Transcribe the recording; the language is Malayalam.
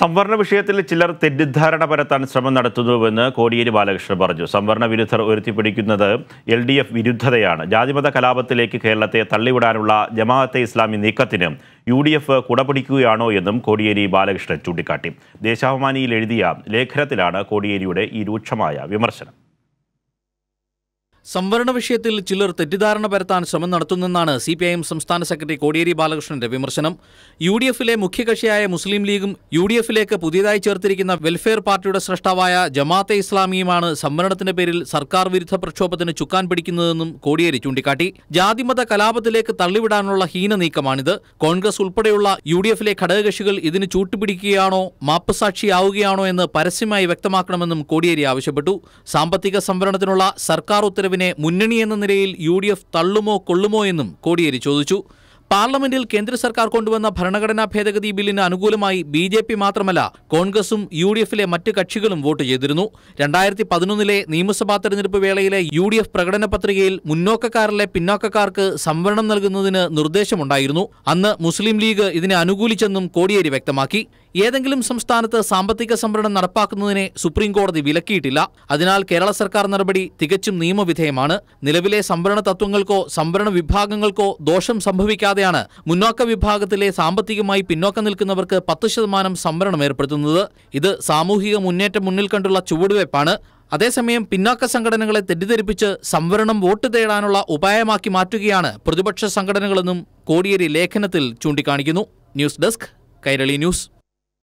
സംവരണ വിഷയത്തിൽ ചിലർ തെറ്റിദ്ധാരണ പരത്താൻ ശ്രമം നടത്തുന്നുവെന്ന് കോടിയേരി ബാലകൃഷ്ണൻ പറഞ്ഞു സംവരണ വിരുദ്ധർ ഉയർത്തിപ്പിടിക്കുന്നത് എൽ ഡി എഫ് വിരുദ്ധതയാണ് ജാതിമത കലാപത്തിലേക്ക് കേരളത്തെ തള്ളിവിടാനുള്ള ജമാഅത്തെ ഇസ്ലാമി നീക്കത്തിന് യു ഡി എഫ് കുടപിടിക്കുകയാണോ എന്നും കോടിയേരി ബാലകൃഷ്ണൻ ചൂണ്ടിക്കാട്ടി ദേശാഭിമാനിയിൽ എഴുതിയ ലേഖനത്തിലാണ് കോടിയേരിയുടെ ഈ രൂക്ഷമായ വിമർശനം സംവരണ വിഷയത്തിൽ ചിലർ തെറ്റിദ്ധാരണ പരത്താൻ ശ്രമം നടത്തുന്നെന്നാണ് സി പി ഐ എം സംസ്ഥാന സെക്രട്ടറി കോടിയേരി ബാലകൃഷ്ണന്റെ വിമർശനം യു ഡി എഫിലെ മുഖ്യകക്ഷിയായ മുസ്ലിം ലീഗും യു ഡി എഫിലേക്ക് പുതിയതായി ചേർത്തിരിക്കുന്ന വെൽഫെയർ പാർട്ടിയുടെ സൃഷ്ടാവായ ജമാഅത്തെ ഇസ്ലാമിയുമാണ് സംവരണത്തിന്റെ പേരിൽ സർക്കാർ വിരുദ്ധ പ്രക്ഷോഭത്തിന് ചുക്കാൻ പിടിക്കുന്നതെന്നും കോടിയേരി ചൂണ്ടിക്കാട്ടി ജാതിമത കലാപത്തിലേക്ക് തള്ളിവിടാനുള്ള ഹീന നീക്കമാണിത് കോൺഗ്രസ് ഉൾപ്പെടെയുള്ള യു ഡി എഫിലെ ഘടകകക്ഷികൾ ഇതിന് ചൂട്ടുപിടിക്കുകയാണോ മാപ്പുസാക്ഷിയാവുകയാണോ എന്ന് പരസ്യമായി വ്യക്തമാക്കണമെന്നും കോടിയേരി ആവശ്യപ്പെട്ടു സാമ്പത്തിക സംവരണത്തിനുള്ള സർക്കാർ ഉത്തരവ് മുന്നണിയെന്ന നിലയിൽ യു തള്ളുമോ കൊള്ളുമോ എന്നും കോടിയേരി ചോദിച്ചു പാർലമെന്റിൽ കേന്ദ്ര സർക്കാർ കൊണ്ടുവന്ന ഭരണഘടനാ ഭേദഗതി ബില്ലിന് അനുകൂലമായി ബി ജെ പി മാത്രമല്ല കോൺഗ്രസും യു ഡി എഫിലെ മറ്റ് കക്ഷികളും വോട്ട് ചെയ്തിരുന്നു രണ്ടായിരത്തി പതിനൊന്നിലെ നിയമസഭാ തെരഞ്ഞെടുപ്പ് വേളയിലെ യു ഡി എഫ് പ്രകടന പത്രികയിൽ മുന്നോക്കക്കാരിലെ പിന്നോക്കക്കാർക്ക് സംവരണം നൽകുന്നതിന് നിർദ്ദേശമുണ്ടായിരുന്നു അന്ന് മുസ്ലിം ലീഗ് ഇതിനെ അനുകൂലിച്ചെന്നും കോടിയേരി വ്യക്തമാക്കി ഏതെങ്കിലും സംസ്ഥാനത്ത് സാമ്പത്തിക സംവരണം നടപ്പാക്കുന്നതിനെ സുപ്രീം കോടതി വിലക്കിയിട്ടില്ല അതിനാൽ കേരള സർക്കാർ നടപടി തികച്ചും നിയമവിധേയമാണ് നിലവിലെ സംവരണ തത്വങ്ങൾക്കോ സംവരണ വിഭാഗങ്ങൾക്കോ ദോഷം സംഭവിക്കാതെ ഇതോടെയാണ് മുന്നോക്ക വിഭാഗത്തിലെ സാമ്പത്തികമായി പിന്നോക്കം നിൽക്കുന്നവർക്ക് പത്ത് ശതമാനം സംവരണം ഏർപ്പെടുത്തുന്നത് ഇത് സാമൂഹിക മുന്നേറ്റം മുന്നിൽ കണ്ടുള്ള ചുവടുവയ്പ്പാണ് അതേസമയം പിന്നോക്ക സംഘടനകളെ തെറ്റിദ്ധരിപ്പിച്ച് സംവരണം വോട്ട് തേടാനുള്ള ഉപായമാക്കി മാറ്റുകയാണ് പ്രതിപക്ഷ സംഘടനകളെന്നും കോടിയേരി ലേഖനത്തിൽ ചൂണ്ടിക്കാണിക്കുന്നു ന്യൂസ് ഡെസ്ക് കൈരളി ന്യൂസ്